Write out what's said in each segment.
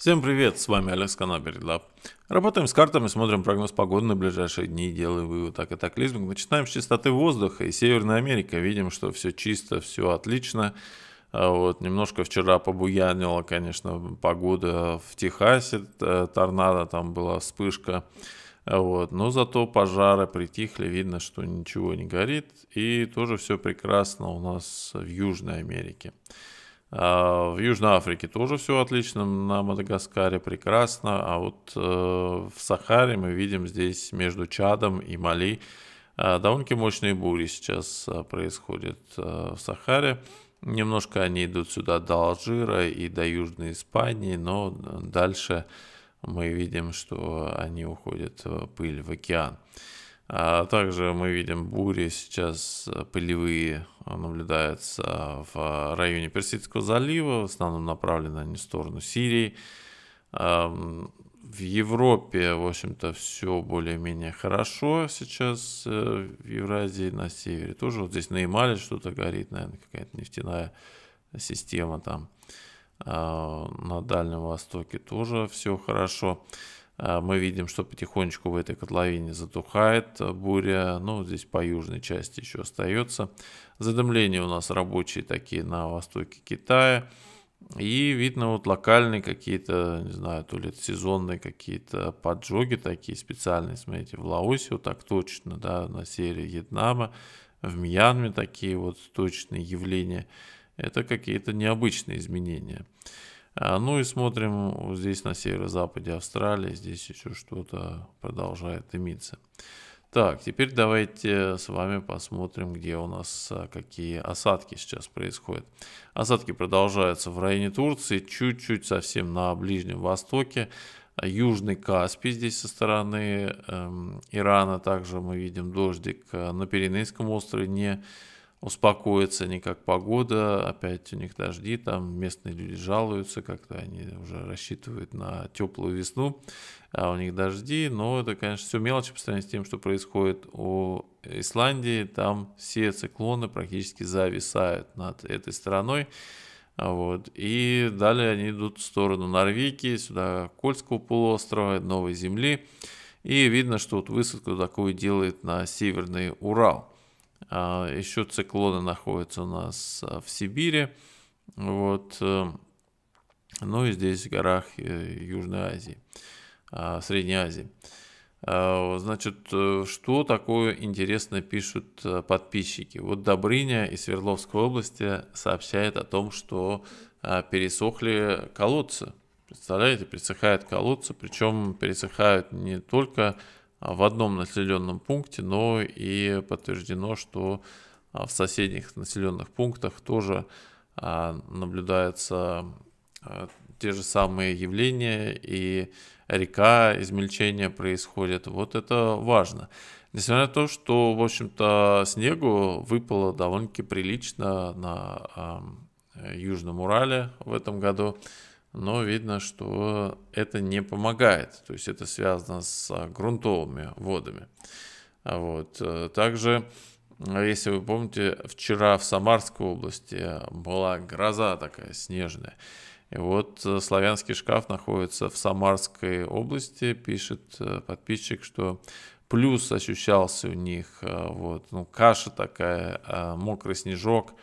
Всем привет, с вами Алекс Канабердлаб. Работаем с картами, смотрим прогноз погоды на ближайшие дни, делаем вывод о катаклизмах. Начинаем с чистоты воздуха и Северная Америка. Видим, что все чисто, все отлично. А вот, немножко вчера побуянила, конечно, погода в Техасе, э, торнадо, там была вспышка. А вот, но зато пожары притихли, видно, что ничего не горит. И тоже все прекрасно у нас в Южной Америке. А, в Южной Африке тоже все отлично, на Мадагаскаре прекрасно, а вот э, в Сахаре мы видим здесь между Чадом и Мали э, довольно-таки мощные бури сейчас э, происходят в Сахаре. Немножко они идут сюда до Алжира и до Южной Испании, но дальше мы видим, что они уходят пыль в океан. А также мы видим бури сейчас э, пылевые э, наблюдаются а, в районе Персидского залива, в основном направлены они в сторону Сирии. В Европе, в общем-то, все более-менее хорошо сейчас э, в Евразии, на севере тоже. Вот здесь на Ямале что-то горит, наверное, какая-то нефтяная система там. А, на Дальнем Востоке тоже все хорошо. Хорошо. А, мы видим, что потихонечку в этой котловине затухает а, буря. Ну, здесь по южной части еще остается. Задымление у нас рабочие такие на востоке Китая. И видно вот локальные какие-то, не знаю, то ли это сезонные какие-то поджоги такие специальные, смотрите, в Лаосе вот так точно, да, на севере Вьетнама, в Мьянме такие вот точные явления. Это какие-то необычные изменения. А, ну и смотрим вот здесь на северо-западе Австралии, здесь еще что-то продолжает дымиться. Так, теперь давайте с вами посмотрим, где у нас а, какие осадки сейчас происходят. Осадки продолжаются в районе Турции, чуть-чуть совсем на Ближнем Востоке. Южный Каспий здесь со стороны эм, Ирана также мы видим дождик э, на Пиренейском острове не успокоится не как погода, опять у них дожди, там местные люди жалуются, как-то они уже рассчитывают на теплую весну, а у них дожди, но это, конечно, все мелочи по сравнению с тем, что происходит у Исландии, там все циклоны практически зависают над этой стороной, вот. И далее они идут в сторону Норвегии, сюда Кольского полуострова, Новой Земли. И видно, что вот высадку такую делает на Северный Урал. А, Еще циклоны находятся у нас а, в Сибири. Вот. Э, ну и здесь в горах э, Южной Азии, а, Средней Азии. Значит, э, что такое интересно пишут подписчики? Вот Добрыня из Свердловской области сообщает о том, что пересохли колодцы. Представляете, пересыхают колодцы, причем пересыхают не только в одном населенном пункте, но и подтверждено, что а, в соседних населенных пунктах тоже а, наблюдаются а, те же самые явления, и река, измельчение происходит. Вот это важно. Несмотря на то, что, в общем-то, снегу выпало довольно-таки прилично на Южном Урале в этом году, но видно, что это не помогает. То есть это связано с а, грунтовыми водами. А вот. Э, также, э, если вы помните, вчера в Самарской области была гроза такая снежная. И вот э, славянский шкаф находится в Самарской области, пишет подписчик, что плюс ощущался у них, вот, ну, каша такая, мокрый снежок,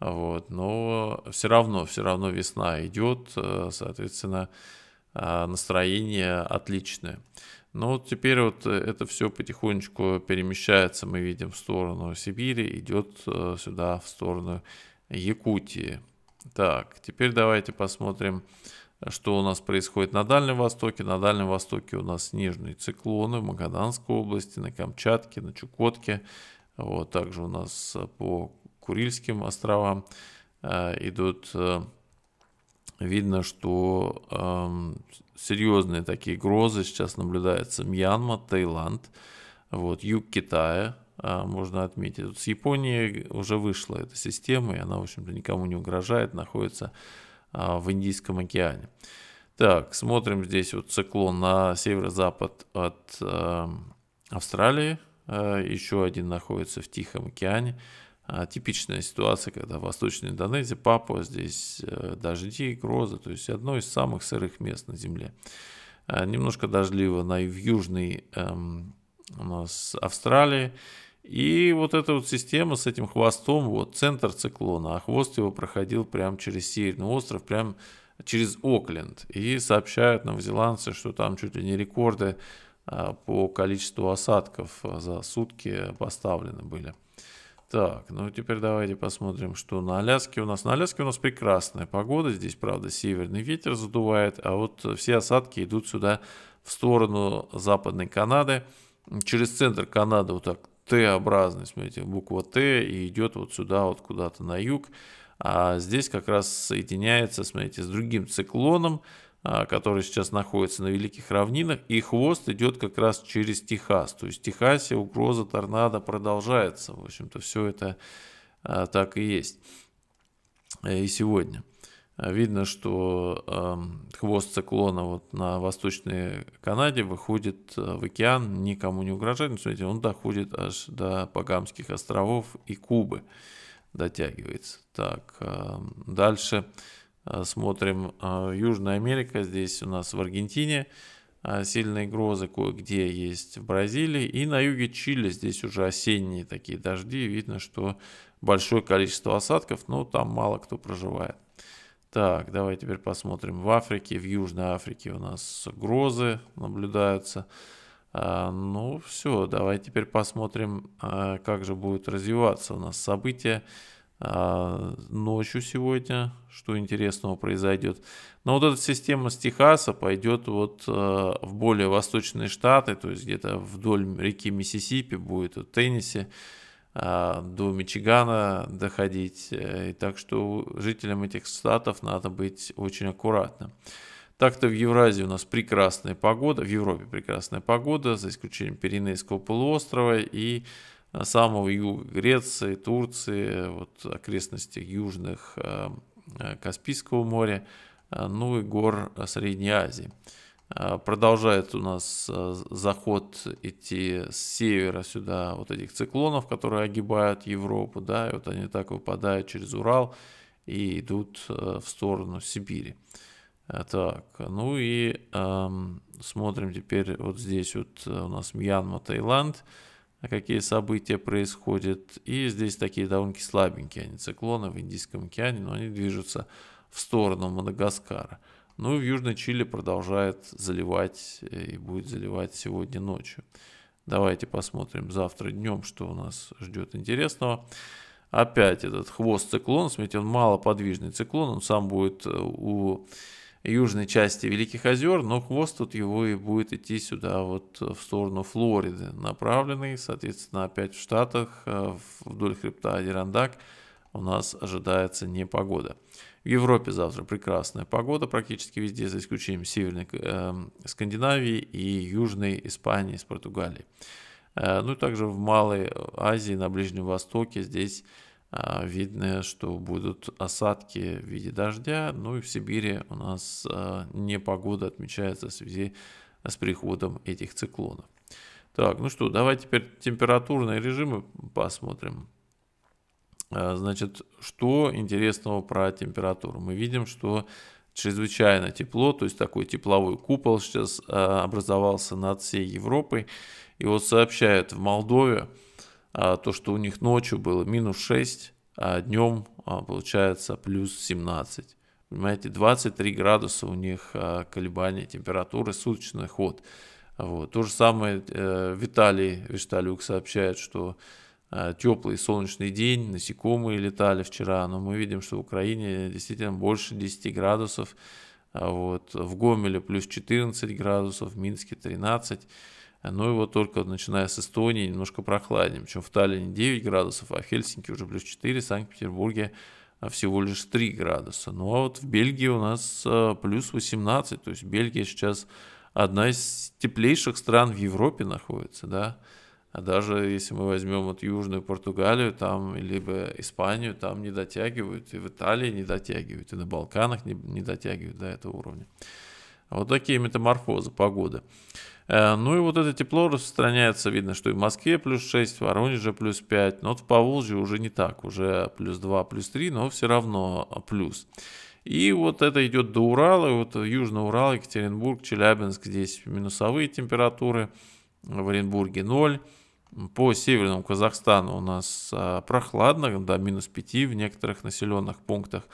вот, но все равно, все равно весна идет, э, соответственно, а, настроение отличное. Но вот теперь вот э, это все потихонечку перемещается, мы видим, в сторону Сибири, идет э, сюда, в сторону Якутии. Так, теперь давайте посмотрим, что у нас происходит на Дальнем Востоке. На Дальнем Востоке у нас снежные циклоны в Магаданской области, на Камчатке, на Чукотке. Вот также у нас по Курильским островам э, идут, э, видно, что эм, серьезные такие грозы сейчас наблюдаются. Мьянма, Таиланд, вот, юг Китая, э, можно отметить. Вот с Японии уже вышла эта система, и она, в общем-то, никому не угрожает, находится в Индийском океане. Так, смотрим здесь вот циклон на северо-запад от э, Австралии. Э, еще один находится в Тихом океане. А, типичная ситуация, когда в Восточной Индонезии, Папуа, здесь дожди, и грозы, то есть одно из самых сырых мест на Земле. А, немножко дождливо на, в Южной эм, у нас Австралии. И вот эта вот система с этим хвостом, вот центр циклона, а хвост его проходил прямо через Северный остров, прямо через Окленд. И сообщают новозеландцы, что там чуть ли не рекорды а, по количеству осадков э, за сутки поставлены были. Так, ну теперь давайте посмотрим, что на Аляске у нас. На Аляске у нас прекрасная погода. Здесь, правда, северный ветер задувает, а вот э, все осадки идут сюда в сторону Западной Канады. Через центр Канады вот так Т-образный, смотрите, буква Т и идет вот сюда, вот куда-то на юг. А здесь как раз соединяется, смотрите, с другим циклоном, а, который сейчас находится на Великих Равнинах, и хвост идет как раз через Техас. То есть в Техасе угроза торнадо продолжается. В общем-то, все это а, так и есть. Э, и сегодня. Видно, что хвост циклона вот на Восточной Канаде выходит э, в океан, никому не угрожает. Но, ну, смотрите, он доходит аж до Пагамских островов и Кубы дотягивается. Так, дальше Э, смотрим э, Южная Америка, здесь у нас в Аргентине э, сильные грозы, кое-где есть в Бразилии. И на юге Чили здесь уже осенние такие дожди. Видно, что большое количество осадков, но там мало кто проживает. Так, давай теперь посмотрим в Африке. В Южной Африке у нас грозы наблюдаются. Ну все, давай теперь посмотрим, как же будут развиваться у нас события а, ночью сегодня, что интересного произойдет. Но вот эта система с Техаса пойдет вот а, в более восточные штаты, то есть где-то вдоль реки Миссисипи будет вот Теннесси, а, до Мичигана доходить. Э, и так что жителям этих штатов надо быть очень аккуратным. Так-то в Евразии у нас прекрасная погода, в Европе прекрасная погода, за исключением Пиренейского полуострова и Э, самого юга Греции, Турции, вот окрестностях южных э, э, Каспийского моря, ну и гор Средней Азии. Продолжает у нас заход идти с севера сюда вот этих циклонов, которые огибают Европу, да, и вот они так выпадают через Урал и идут в сторону Сибири. Так, ну и эм, смотрим теперь вот здесь вот у нас Мьянма, Таиланд. Э, а какие события происходят. И здесь такие довольно слабенькие они циклоны в Индийском океане, но они движутся в сторону Мадагаскара. Ну и в Южной Чили продолжает заливать э, и будет заливать сегодня ночью. Давайте посмотрим завтра днем, что у нас ждет интересного. Опять этот хвост циклон, смотрите, он малоподвижный циклон, он сам будет э, у южной части Великих озер, но хвост тут его и будет идти сюда, вот в сторону Флориды, направленный, соответственно, опять в Штатах, э, вдоль хребта Адирандак у нас ожидается непогода. В Европе завтра прекрасная погода практически везде, за исключением Северной э, Скандинавии и Южной Испании с Португалией. Э, ну и также в Малой Азии, на Ближнем Востоке здесь а, видно, что будут осадки в виде дождя. Ну и в Сибири у нас а, непогода отмечается в связи с приходом этих циклонов. Так, ну что, давай теперь температурные режимы посмотрим. А, значит, что интересного про температуру? Мы видим, что чрезвычайно тепло, то есть такой тепловой купол сейчас образовался над всей Европой. И вот сообщают в Молдове, а, то, что у них ночью было минус 6, а днем а, получается плюс 17. Понимаете, 23 градуса у них а, колебания температуры, суточный ход. Вот. То же самое э, Виталий Вишталюк сообщает, что теплый солнечный день, насекомые летали вчера, но мы видим, что в Украине действительно больше 10 градусов, вот, в Гомеле плюс 14 градусов, в Минске 13, но ну его только начиная с Эстонии немножко прохладнее, причем в Таллине 9 градусов, а в Хельсинки уже плюс 4, в Санкт-Петербурге а, всего лишь 3 градуса. Ну а вот в Бельгии у нас а, плюс 18, то есть Бельгия сейчас одна из теплейших стран в Европе находится, да, а даже если мы возьмем вот Южную Португалию, там, либо Испанию, там не дотягивают, и в Италии не дотягивают, и на Балканах не, не дотягивают до этого уровня. Вот такие метаморфозы погоды. Э, ну и вот это тепло распространяется, видно, что и в Москве плюс 6, в Воронеже плюс 5, но вот в Поволжье уже не так, уже плюс 2, плюс 3, но все равно плюс. И вот это идет до Урала, вот Южный Урал, Екатеринбург, Челябинск, здесь минусовые температуры, в Оренбурге 0, по северному Казахстану у нас а, прохладно, до минус 5 в некоторых населенных пунктах.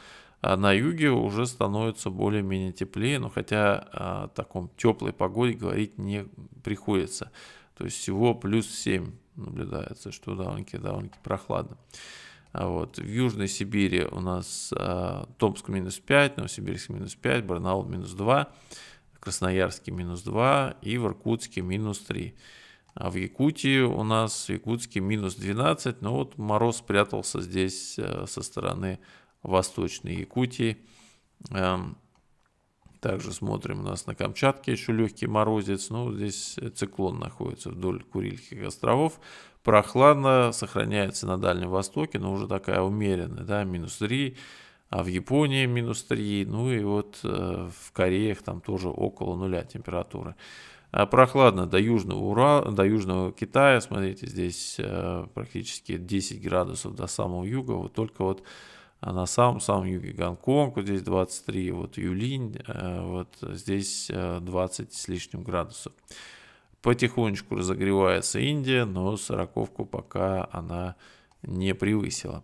А на юге уже становится более-менее теплее, но хотя а, о таком теплой погоде говорить не приходится. То есть всего плюс 7 наблюдается, что довольно-таки довольно прохладно. А вот. В Южной Сибири у нас э, Томск минус 5, Новосибирск минус 5, Барнаул минус 2, Красноярский минус 2 и в Иркутске минус 3. А в Якутии у нас в Якутске минус 12, но вот мороз спрятался здесь э, со стороны Восточной Якутии. Эм, также смотрим у нас на Камчатке еще легкий морозец. Ну, здесь циклон находится вдоль Курильских островов. Прохладно сохраняется на Дальнем Востоке, но уже такая умеренная, да, минус 3, а в Японии минус 3, ну и вот э, в Кореях там тоже около нуля температуры. А прохладно до Южного, Ура... до Южного Китая, смотрите, здесь э, практически 10 градусов до самого юга, вот только вот а на самом-самом юге Гонконг, вот здесь 23, вот Юлинь, э, вот здесь 20 э, с лишним градусов. Потихонечку разогревается Индия, но сороковку пока она не превысила.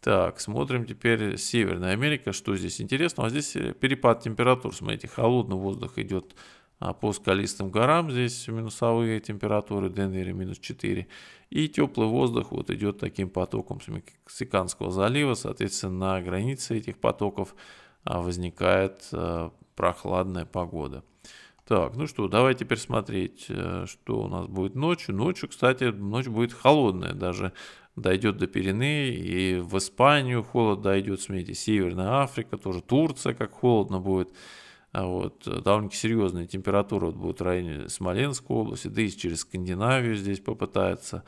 Так, смотрим теперь Северная Америка, что здесь интересного. А здесь перепад температур, смотрите, холодный воздух идет а по скалистым горам здесь минусовые температуры, в Денвере минус 4. И теплый воздух вот идет таким потоком с Мексиканского залива, соответственно, на границе этих потоков а, возникает а, прохладная погода. Так, ну что, давайте теперь смотреть, э, что у нас будет ночью. Ночью, кстати, ночь будет холодная, даже дойдет до Перены и в Испанию холод дойдет, смотрите, Северная Африка, тоже Турция, как холодно будет. А вот, э, довольно-таки серьезные температуры вот будут в районе Смоленской области, да и через Скандинавию здесь попытается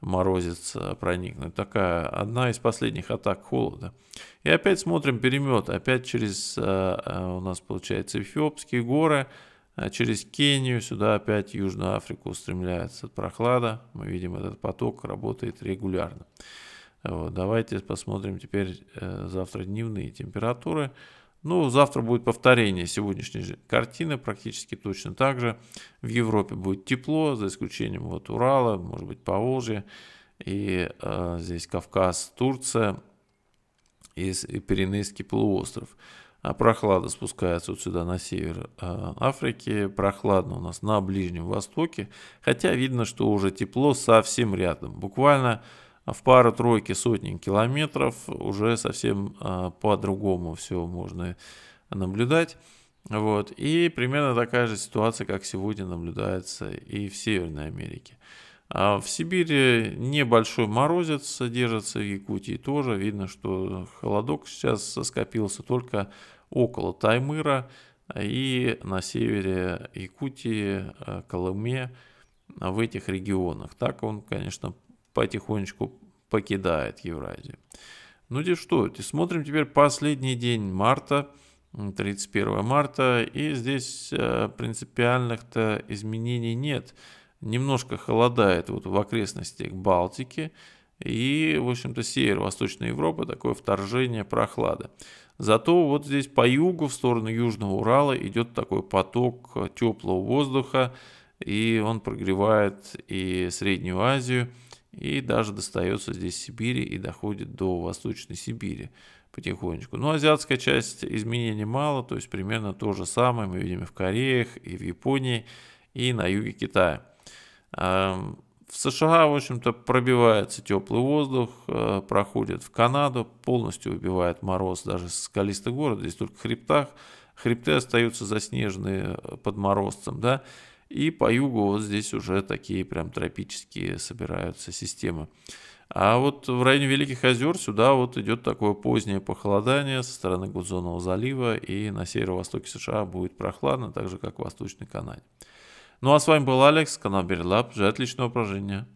морозец проникнуть. Такая одна из последних атак холода. И опять смотрим перемет. Опять через э, э, у нас получается Эфиопские горы, а через Кению, сюда опять Южную Африку устремляется прохлада. Мы видим, этот поток работает регулярно. Вот, давайте посмотрим теперь завтра дневные температуры. Ну, завтра будет повторение сегодняшней же картины практически точно так же. В Европе будет тепло, за исключением вот Урала, может быть, Поволжья. И э, здесь Кавказ, Турция и, и Пиренейский полуостров. А прохлада спускается вот сюда на север э, Африки, прохладно у нас на Ближнем Востоке, хотя видно, что уже тепло совсем рядом, буквально а в пару-тройки сотни километров уже совсем а, по-другому все можно наблюдать. Вот. И примерно такая же ситуация, как сегодня наблюдается и в Северной Америке. А в Сибири небольшой морозец содержится в Якутии тоже. Видно, что холодок сейчас скопился только около Таймыра и на севере Якутии, а, Колыме, а, в этих регионах. Так он, конечно, потихонечку покидает Евразию. Ну и что, смотрим теперь последний день марта, 31 марта, и здесь э, принципиальных-то изменений нет. Немножко холодает вот в окрестностях Балтики, и, в общем-то, северо-восточная Европа, такое вторжение прохлады. Зато вот здесь по югу, в сторону Южного Урала, идет такой поток э, теплого воздуха, и он прогревает и Среднюю Азию, и даже достается здесь Сибири и доходит до Восточной Сибири потихонечку. Но ну, азиатская часть изменений мало, то есть примерно то же самое мы видим и в Кореях, и в Японии, и на юге Китая. Эм, в США, в общем-то, пробивается теплый воздух, э, проходит в Канаду, полностью убивает мороз даже с скалистых город, здесь только в хребтах. Хребты остаются заснеженные э, под морозцем, да, и по югу вот здесь уже такие прям тропические собираются системы. А вот в районе Великих озер сюда вот идет такое позднее похолодание со стороны Гудзонного залива, и на северо-востоке США будет прохладно, так же как в Восточной Канаде. Ну а с вами был Алекс, канал Берлаб. Желаю отличного упражнения.